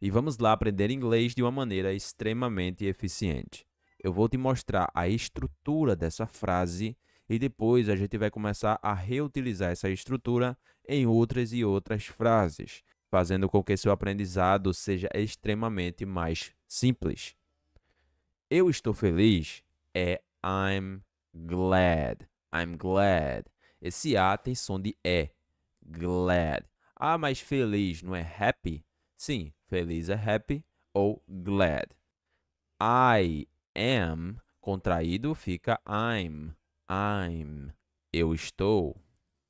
e vamos lá aprender inglês de uma maneira extremamente eficiente. Eu vou te mostrar a estrutura dessa frase e depois a gente vai começar a reutilizar essa estrutura em outras e outras frases, fazendo com que seu aprendizado seja extremamente mais simples. Eu estou feliz é I'm glad. I'm glad. Esse A tem som de E. Glad. Ah, mas feliz não é happy? Sim, feliz é happy ou glad. I am contraído fica I'm. I'm. Eu estou.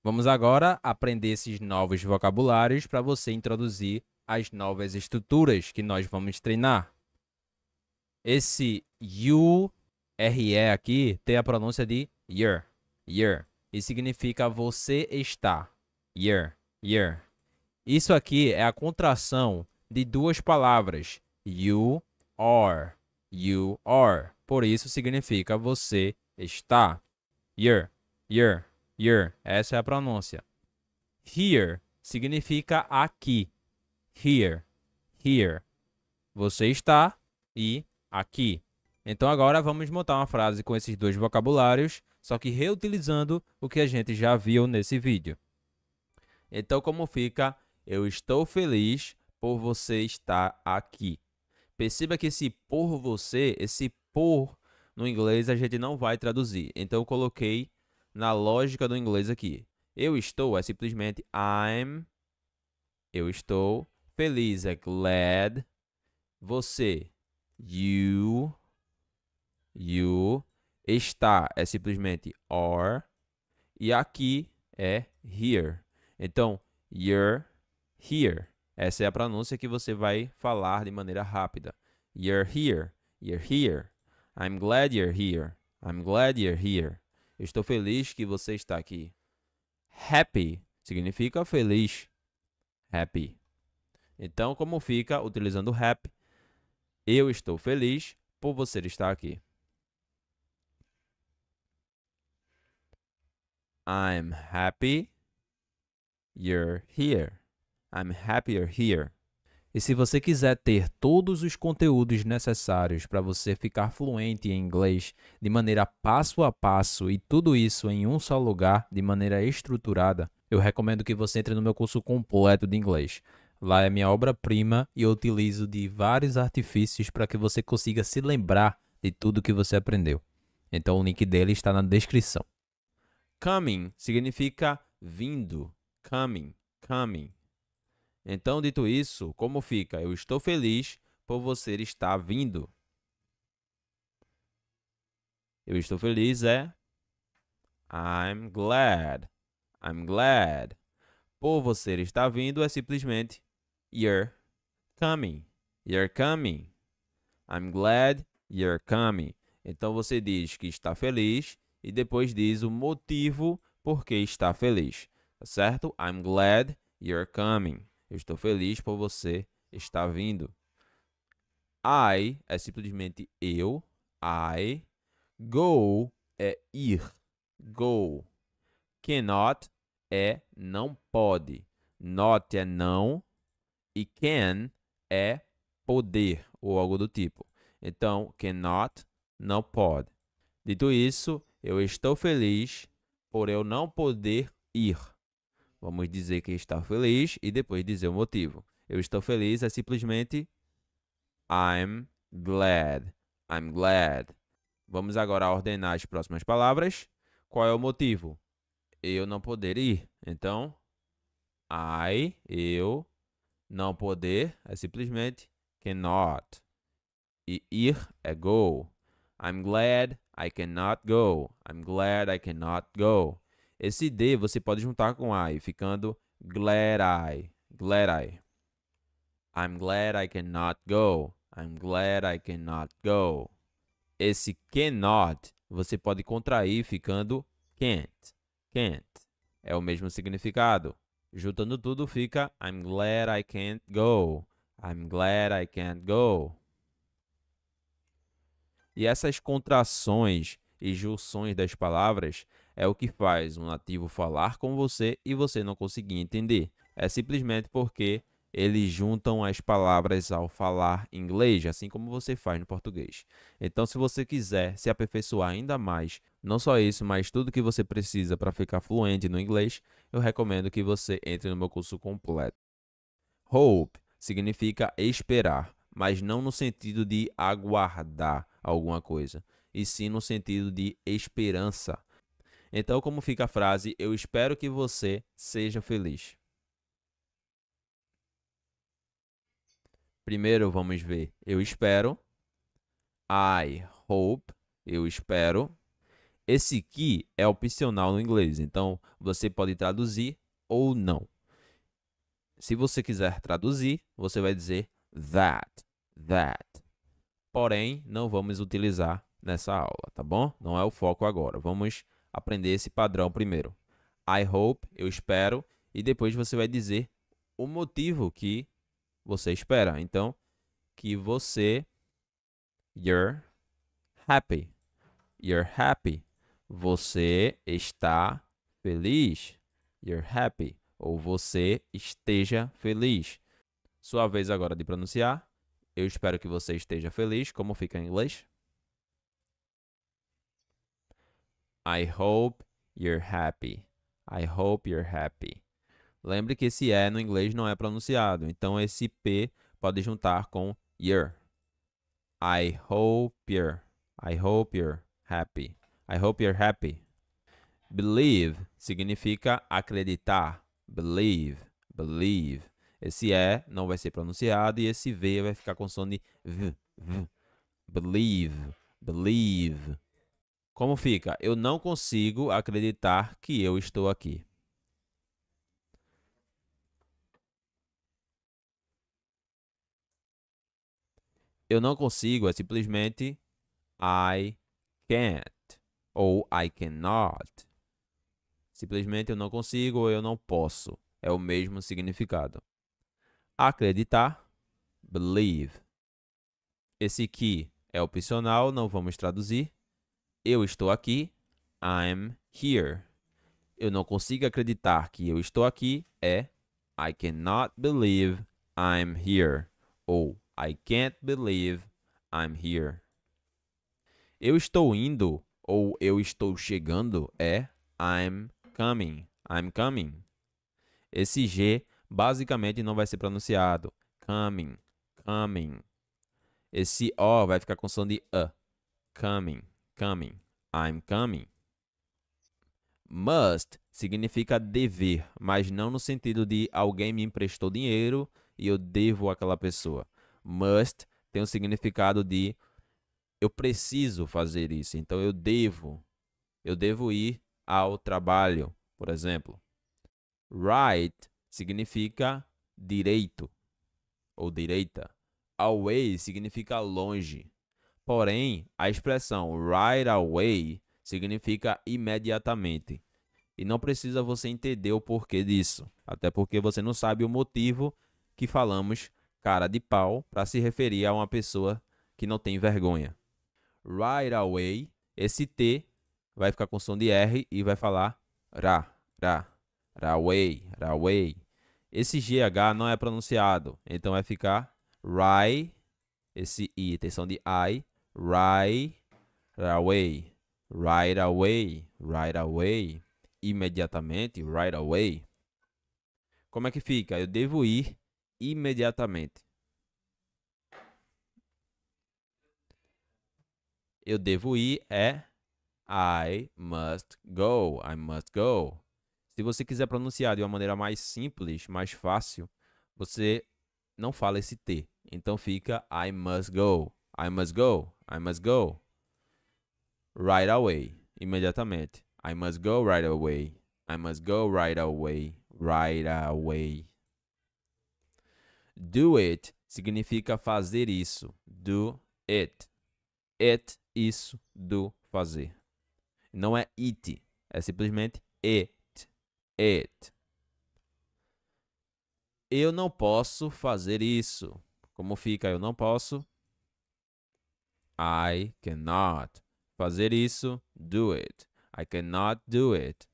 Vamos agora aprender esses novos vocabulários para você introduzir as novas estruturas que nós vamos treinar. Esse you re aqui tem a pronúncia de your, your e significa você está. Your, your. Isso aqui é a contração de duas palavras. You are. You are. Por isso significa você está. Your, your, your. Essa é a pronúncia. Here significa aqui. Here, here. Você está e aqui. Então agora vamos montar uma frase com esses dois vocabulários, só que reutilizando o que a gente já viu nesse vídeo. Então como fica eu estou feliz por você estar aqui. Perceba que esse por você, esse por no inglês a gente não vai traduzir. Então eu coloquei na lógica do inglês aqui. Eu estou é simplesmente I'm. Eu estou feliz é glad. Você you you está é simplesmente are e aqui é here. Então you're here. Essa é a pronúncia que você vai falar de maneira rápida. You're here. You're here. I'm glad you're here. I'm glad you're here. Eu estou feliz que você está aqui. Happy significa feliz. Happy. Então, como fica utilizando happy? Eu estou feliz por você estar aqui. I'm happy you're here. I'm happier here. E se você quiser ter todos os conteúdos necessários para você ficar fluente em inglês de maneira passo a passo e tudo isso em um só lugar, de maneira estruturada, eu recomendo que você entre no meu curso completo de inglês. Lá é minha obra-prima e eu utilizo de vários artifícios para que você consiga se lembrar de tudo que você aprendeu. Então o link dele está na descrição. Coming significa vindo, coming, coming. Então, dito isso, como fica? Eu estou feliz por você estar vindo. Eu estou feliz é I'm glad. I'm glad. Por você estar vindo é simplesmente you're coming. You're coming. I'm glad you're coming. Então você diz que está feliz e depois diz o motivo por que está feliz. Tá certo? I'm glad you're coming. Eu estou feliz por você estar vindo. I é simplesmente eu. I. Go é ir. Go. Cannot é não pode. Not é não. E can é poder ou algo do tipo. Então, cannot, não pode. Dito isso, eu estou feliz por eu não poder ir. Vamos dizer que está feliz e depois dizer o motivo. Eu estou feliz é simplesmente I'm glad. I'm glad. Vamos agora ordenar as próximas palavras. Qual é o motivo? Eu não poder ir. Então, I, eu, não poder é simplesmente cannot. E ir é go. I'm glad I cannot go. I'm glad I cannot go. Esse D você pode juntar com I, ficando glad I. Glad I. I'm glad I cannot go. I'm glad I cannot go. Esse cannot você pode contrair ficando can't. Can't. É o mesmo significado. Juntando tudo fica I'm glad I can't go. I'm glad I can't go. E essas contrações e junções das palavras é o que faz um nativo falar com você e você não conseguir entender. É simplesmente porque eles juntam as palavras ao falar inglês, assim como você faz no português. Então, se você quiser se aperfeiçoar ainda mais, não só isso, mas tudo que você precisa para ficar fluente no inglês, eu recomendo que você entre no meu curso completo. Hope significa esperar, mas não no sentido de aguardar alguma coisa, e sim no sentido de esperança. Então, como fica a frase? Eu espero que você seja feliz. Primeiro vamos ver eu espero. I hope, eu espero. Esse que é opcional no inglês, então você pode traduzir ou não. Se você quiser traduzir, você vai dizer that, that. Porém, não vamos utilizar nessa aula, tá bom? Não é o foco agora. Vamos aprender esse padrão primeiro. I hope, eu espero, e depois você vai dizer o motivo que você espera. Então, que você you're happy. You're happy. Você está feliz. You're happy. Ou você esteja feliz. Sua vez agora de pronunciar. Eu espero que você esteja feliz. Como fica em inglês? I hope you're happy. I hope you're happy. Lembre que esse E no inglês não é pronunciado, então esse P pode juntar com your. I hope you're. I hope you're happy. I hope you're happy. Believe significa acreditar. Believe, believe. Esse E não vai ser pronunciado e esse V vai ficar com som de V. v. Believe, believe. Como fica? Eu não consigo acreditar que eu estou aqui. Eu não consigo é simplesmente I can't ou I cannot. Simplesmente eu não consigo ou eu não posso. É o mesmo significado. Acreditar, believe. Esse que é opcional, não vamos traduzir eu estou aqui, I'm here. Eu não consigo acreditar que eu estou aqui é I cannot believe I'm here ou I can't believe I'm here. Eu estou indo ou eu estou chegando é I'm coming. I'm coming. Esse G basicamente não vai ser pronunciado. Coming, coming. Esse O vai ficar com som de A. Coming coming. I'm coming. Must significa dever, mas não no sentido de alguém me emprestou dinheiro e eu devo àquela pessoa. Must tem o significado de eu preciso fazer isso, então eu devo. Eu devo ir ao trabalho, por exemplo. Right significa direito ou direita. Away significa longe. Porém, a expressão right away significa imediatamente. E não precisa você entender o porquê disso, até porque você não sabe o motivo que falamos cara de pau para se referir a uma pessoa que não tem vergonha. Right away, esse T vai ficar com som de R e vai falar ra, ra, ra away Esse GH não é pronunciado, então vai ficar rai, esse I tem som de I, right away, right away, right away, imediatamente, right away. Como é que fica? Eu devo ir imediatamente. Eu devo ir é I must go, I must go. Se você quiser pronunciar de uma maneira mais simples, mais fácil, você não fala esse T. Então fica I must go. I must go. I must go. Right away. Imediatamente. I must go right away. I must go right away. Right away. Do it significa fazer isso. Do it. It, isso, do, fazer. Não é it. É simplesmente it. It. Eu não posso fazer isso. Como fica eu não posso I cannot. Fazer isso, do it. I cannot do it.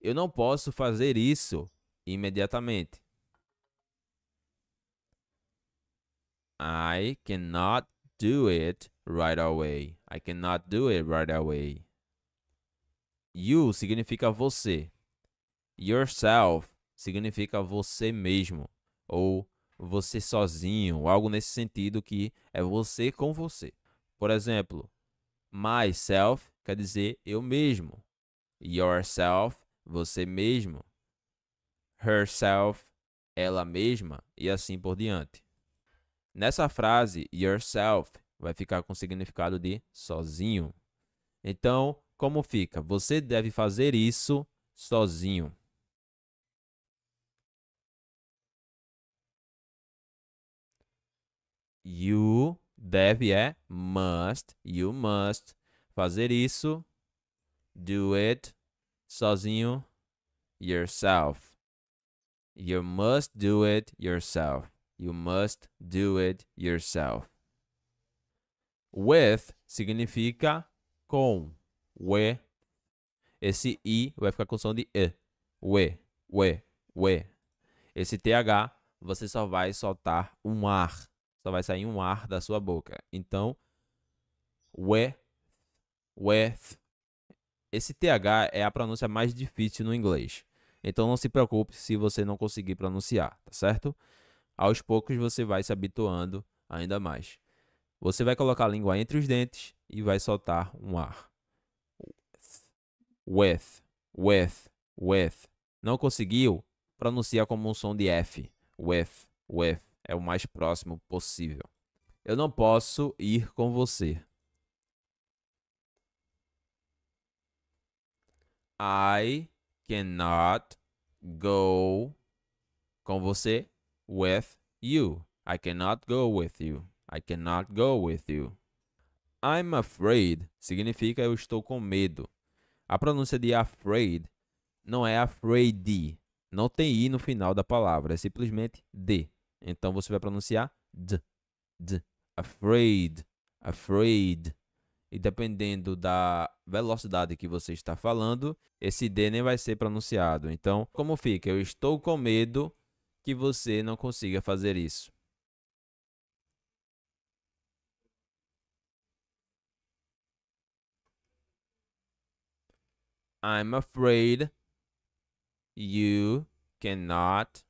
Eu não posso fazer isso imediatamente. I cannot do it right away. I cannot do it right away. You significa você. Yourself significa você mesmo ou você sozinho, algo nesse sentido que é você com você. Por exemplo, myself quer dizer eu mesmo. Yourself, você mesmo. Herself, ela mesma e assim por diante. Nessa frase, yourself vai ficar com o significado de sozinho. Então, como fica? Você deve fazer isso sozinho. You deve é must. You must fazer isso. Do it sozinho. Yourself. You must do it yourself. You must do it yourself. With significa com. We. Esse i vai ficar com som de e. We, we, we. Esse th você só vai soltar um ar. Só vai sair um ar da sua boca. Então, with, with. Esse TH é a pronúncia mais difícil no inglês. Então não se preocupe se você não conseguir pronunciar, tá certo? Aos poucos você vai se habituando ainda mais. Você vai colocar a língua entre os dentes e vai soltar um ar. With, with, with. Não conseguiu? Pronuncia como um som de F. With, with é o mais próximo possível. Eu não posso ir com você. I cannot go com você with you. I cannot go with you. I cannot go with you. I'm afraid significa eu estou com medo. A pronúncia de afraid não é afraid, não tem i no final da palavra, é simplesmente d. Então você vai pronunciar d, d, afraid, afraid. E dependendo da velocidade que você está falando, esse D nem vai ser pronunciado. Então, como fica? Eu estou com medo que você não consiga fazer isso. I'm afraid you cannot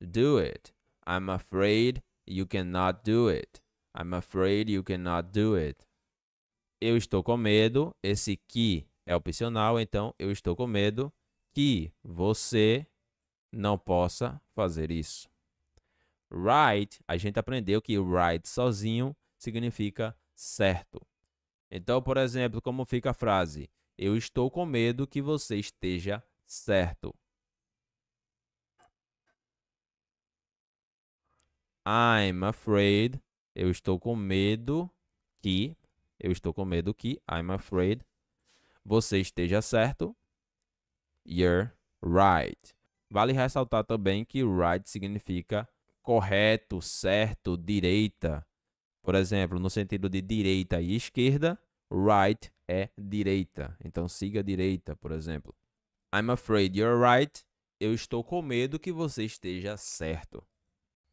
do it. I'm afraid you cannot do it. I'm afraid you cannot do it. Eu estou com medo. Esse que é opcional, então eu estou com medo que você não possa fazer isso. Right, a gente aprendeu que right sozinho significa certo. Então, por exemplo, como fica a frase? Eu estou com medo que você esteja certo. I'm afraid. Eu estou com medo que. Eu estou com medo que. I'm afraid. Você esteja certo. You're right. Vale ressaltar também que right significa correto, certo, direita. Por exemplo, no sentido de direita e esquerda, right é direita. Então siga a direita, por exemplo. I'm afraid you're right. Eu estou com medo que você esteja certo.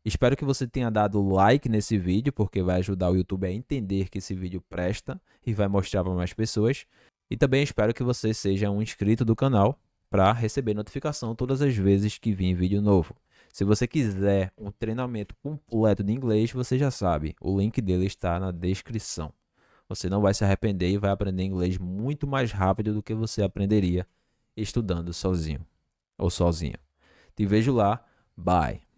Espero que você tenha dado like nesse vídeo, porque vai ajudar o YouTube a entender que esse vídeo presta e vai mostrar para mais pessoas. E também espero que você seja um inscrito do canal para receber notificação todas as vezes que vir vídeo novo. Se você quiser um treinamento completo de inglês, você já sabe, o link dele está na descrição. Você não vai se arrepender e vai aprender inglês muito mais rápido do que você aprenderia estudando sozinho ou sozinha. Te vejo lá. Bye.